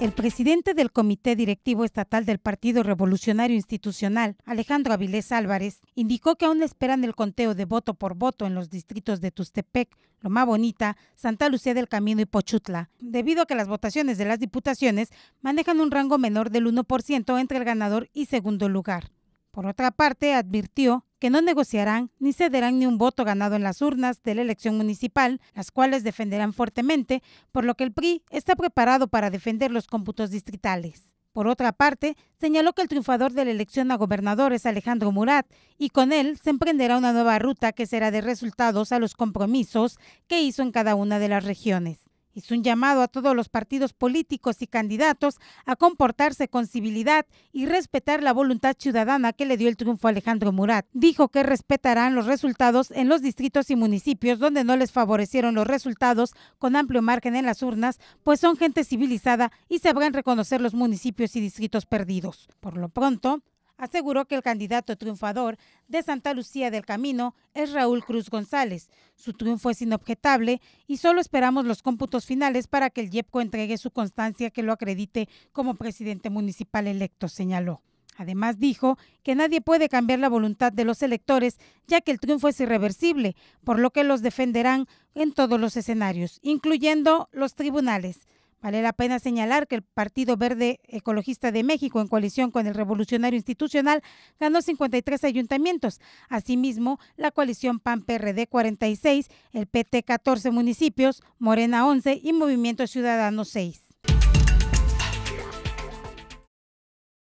El presidente del Comité Directivo Estatal del Partido Revolucionario Institucional, Alejandro Avilés Álvarez, indicó que aún esperan el conteo de voto por voto en los distritos de Tustepec, Loma Bonita, Santa Lucía del Camino y Pochutla, debido a que las votaciones de las diputaciones manejan un rango menor del 1% entre el ganador y segundo lugar. Por otra parte, advirtió que no negociarán ni cederán ni un voto ganado en las urnas de la elección municipal, las cuales defenderán fuertemente, por lo que el PRI está preparado para defender los cómputos distritales. Por otra parte, señaló que el triunfador de la elección a gobernador es Alejandro Murat y con él se emprenderá una nueva ruta que será de resultados a los compromisos que hizo en cada una de las regiones un llamado a todos los partidos políticos y candidatos a comportarse con civilidad y respetar la voluntad ciudadana que le dio el triunfo a Alejandro Murat. Dijo que respetarán los resultados en los distritos y municipios donde no les favorecieron los resultados con amplio margen en las urnas, pues son gente civilizada y sabrán reconocer los municipios y distritos perdidos. Por lo pronto, aseguró que el candidato triunfador de Santa Lucía del Camino es Raúl Cruz González. Su triunfo es inobjetable y solo esperamos los cómputos finales para que el YEPCO entregue su constancia que lo acredite como presidente municipal electo, señaló. Además dijo que nadie puede cambiar la voluntad de los electores, ya que el triunfo es irreversible, por lo que los defenderán en todos los escenarios, incluyendo los tribunales. Vale la pena señalar que el Partido Verde Ecologista de México, en coalición con el Revolucionario Institucional, ganó 53 ayuntamientos. Asimismo, la coalición PAN-PRD 46, el PT 14 municipios, Morena 11 y Movimiento Ciudadano 6.